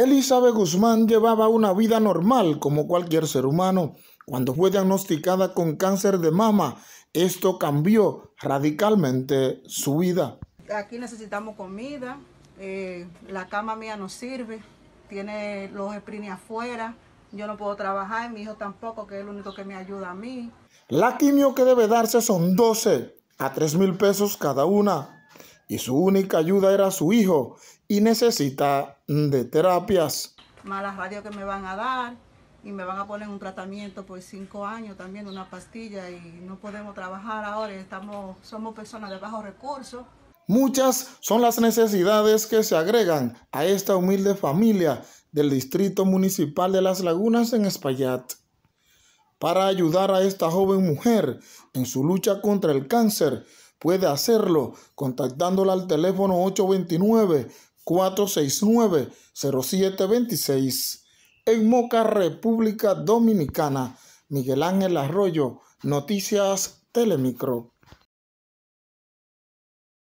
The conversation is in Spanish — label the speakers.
Speaker 1: Elizabeth Guzmán llevaba una vida normal como cualquier ser humano. Cuando fue diagnosticada con cáncer de mama, esto cambió radicalmente su vida.
Speaker 2: Aquí necesitamos comida, eh, la cama mía no sirve, tiene los esprines afuera, yo no puedo trabajar, mi hijo tampoco, que es el único que me ayuda a mí.
Speaker 1: La quimio que debe darse son 12 a 3 mil pesos cada una, y su única ayuda era su hijo, y necesita mm, de terapias.
Speaker 2: Malas radio radios que me van a dar y me van a poner un tratamiento por cinco años también, una pastilla y no podemos trabajar ahora, estamos, somos personas de bajos recursos.
Speaker 1: Muchas son las necesidades que se agregan a esta humilde familia del Distrito Municipal de Las Lagunas en Espaillat. Para ayudar a esta joven mujer en su lucha contra el cáncer, puede hacerlo contactándola al teléfono 829 469-0726. En Moca, República Dominicana, Miguel Ángel Arroyo, Noticias Telemicro.